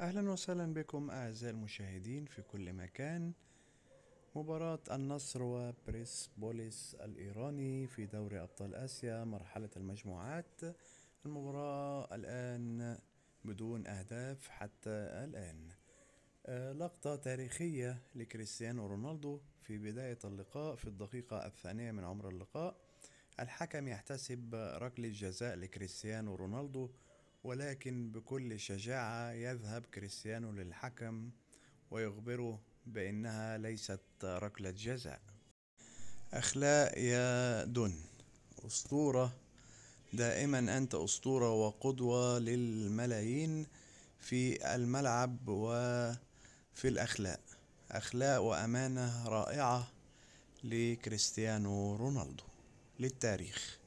أهلا وسهلا بكم أعزائي المشاهدين في كل مكان مباراة النصر وبريس بوليس الإيراني في دوري أبطال آسيا مرحلة المجموعات المباراة الآن بدون أهداف حتى الآن آه، لقطة تاريخية لكريستيانو رونالدو في بداية اللقاء في الدقيقة الثانية من عمر اللقاء الحكم يحتسب ركلة جزاء لكريستيانو رونالدو ولكن بكل شجاعة يذهب كريستيانو للحكم ويخبره بأنها ليست ركلة جزاء أخلاق يا دون أسطورة دائما أنت أسطورة وقدوة للملايين في الملعب وفي الأخلاق أخلاق وأمانة رائعة لكريستيانو رونالدو للتاريخ